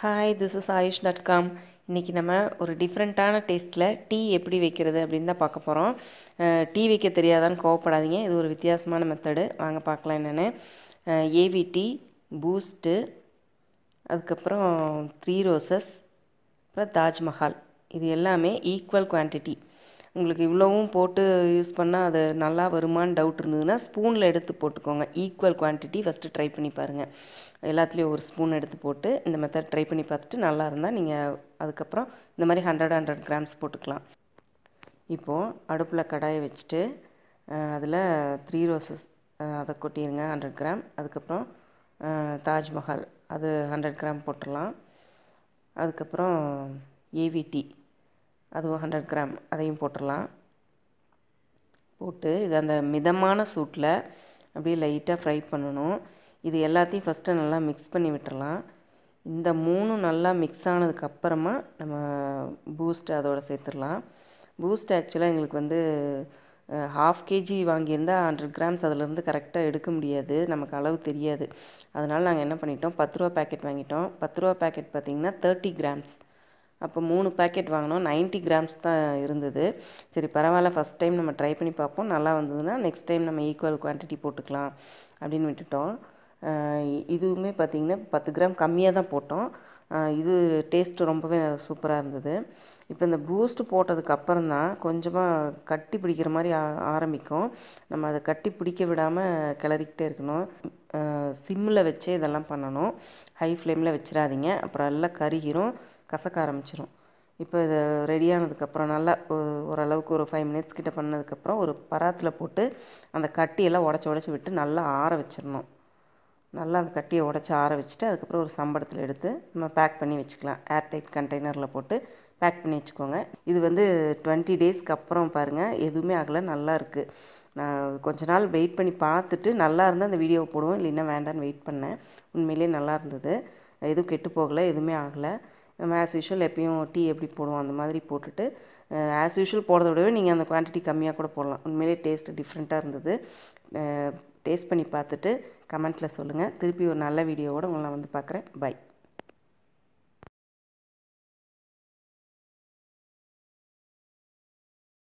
hi this is Ayush dot com இன்றைக்கி நம்ம ஒரு டிஃப்ரெண்ட்டான டேஸ்ட்டில் டீ எப்படி வைக்கிறது அப்படின்னு தான் பார்க்க போகிறோம் டீ வைக்க தெரியாதான்னு கோவப்படாதீங்க இது ஒரு வித்தியாசமான மெத்தடு வாங்க பார்க்கலாம் என்னென்னு ஏவி டீ பூஸ்ட்டு அதுக்கப்புறம் த்ரீ ரோசஸ் அப்புறம் தாஜ்மஹால் இது எல்லாமே ஈக்குவல் குவான்டிட்டி உங்களுக்கு இவ்வளவும் போட்டு யூஸ் பண்ணால் அது நல்லா வருமானு டவுட் இருந்ததுன்னா ஸ்பூனில் எடுத்து போட்டுக்கோங்க ஈக்குவல் குவான்டிட்டி ஃபஸ்ட்டு ட்ரை பண்ணி பாருங்கள் எல்லாத்துலேயும் ஒரு ஸ்பூன் எடுத்து போட்டு இந்த மெத்தட் ட்ரை பண்ணி பார்த்துட்டு நல்லா இருந்தால் நீங்கள் அதுக்கப்புறம் இந்த மாதிரி ஹண்ட்ரட் ஹண்ட்ரட் கிராம்ஸ் போட்டுக்கலாம் இப்போது அடுப்பில் கடாயை வச்சுட்டு அதில் த்ரீ ரோசஸ் அதை கொட்டிடுங்க ஹண்ட்ரட் கிராம் அதுக்கப்புறம் தாஜ்மஹால் அது ஹண்ட்ரட் கிராம் போட்டுடலாம் அதுக்கப்புறம் ஏவிடி அது ஹண்ட்ரட் கிராம் அதையும் போட்டுடலாம் போட்டு இது அந்த மிதமான சூட்டில் அப்படியே லைட்டாக ஃப்ரை பண்ணணும் இது எல்லாத்தையும் ஃபஸ்ட்டு நல்லா மிக்ஸ் பண்ணி விட்டுடலாம் இந்த மூணும் நல்லா மிக்ஸ் ஆனதுக்கப்புறமா நம்ம பூஸ்ட் அதோடு சேர்த்துடலாம் பூஸ்ட் ஆக்சுவலாக எங்களுக்கு வந்து ஹாஃப் கேஜி வாங்கியிருந்தால் ஹண்ட்ரட் கிராம்ஸ் அதிலிருந்து கரெக்டாக எடுக்க முடியாது நமக்கு அளவு தெரியாது அதனால் நாங்கள் என்ன பண்ணிட்டோம் பத்து ரூபா பேக்கெட் வாங்கிட்டோம் பத்து ரூபா பேக்கெட் பார்த்திங்கன்னா தேர்ட்டி கிராம்ஸ் அப்போ மூணு பேக்கெட் வாங்கினோம் நைன்ட்டி கிராம்ஸ் தான் இருந்தது சரி பரவாயில்ல ஃபஸ்ட் டைம் நம்ம ட்ரை பண்ணி பார்ப்போம் நல்லா வந்ததுன்னா நெக்ஸ்ட் டைம் நம்ம ஈக்குவல் குவான்டிட்டி போட்டுக்கலாம் அப்படின்னு விட்டுட்டோம் இதுவுமே பார்த்திங்கன்னா பத்து கிராம் கம்மியாக தான் போட்டோம் இது டேஸ்ட்டு ரொம்பவே சூப்பராக இருந்தது இப்போ இந்த பூஸ்ட் போட்டதுக்கு அப்புறம் தான் கொஞ்சமாக கட்டி பிடிக்கிற மாதிரி ஆரம்பிக்கும் நம்ம அதை கட்டி பிடிக்க விடாமல் கிளறிக்கிட்டே இருக்கணும் சிம்மில் வச்சே இதெல்லாம் பண்ணணும் ஹை ஃப்ளேமில் வச்சிடாதீங்க அப்புறம் எல்லாம் கருகிரும் கசக்க ஆரம்பிச்சிடும் இப்போ இது ரெடியானதுக்கப்புறம் நல்லா ஓரளவுக்கு ஒரு ஃபைவ் மினிட்ஸ் கிட்ட பண்ணதுக்கப்புறம் ஒரு பராத்தில் போட்டு அந்த கட்டியெல்லாம் உடச்சி உடச்சி விட்டு நல்லா ஆற வச்சிடணும் நல்லா அந்த கட்டியை உடச்சி ஆற வச்சுட்டு அதுக்கப்புறம் ஒரு சம்படத்தில் எடுத்து நம்ம பேக் பண்ணி வச்சுக்கலாம் ஏர்டைட் கண்டெய்னரில் போட்டு பேக் பண்ணி வச்சுக்கோங்க இது வந்து டுவெண்ட்டி டேஸ்க்கு அப்புறம் பாருங்கள் எதுவுமே ஆகலை நல்லா இருக்குது நான் கொஞ்ச நாள் வெயிட் பண்ணி பார்த்துட்டு நல்லா இருந்தால் அந்த வீடியோவை போடுவோம் இல்லைன்னா வேண்டான்னு வெயிட் பண்ணேன் உண்மையிலே நல்லா இருந்தது எதுவும் கெட்டு போகலை எதுவுமே ஆகலை நம்ம ஆஸ் யூஷுவல் எப்பயும் டீ எப்படி போடுவோம் அந்த மாதிரி போட்டுட்டு ஆஸ் யூஷுவல் போடுறத விடவே நீங்கள் அந்த குவான்டிட்டி கம்மியாக கூட போடலாம் உண்மையிலே டேஸ்ட் டிஃப்ரெண்ட்டாக இருந்தது டேஸ்ட் பண்ணி பார்த்துட்டு கமெண்ட்டில் சொல்லுங்கள் திருப்பி ஒரு நல்ல வீடியோவோடு உங்களை நான் வந்து பார்க்குறேன் பை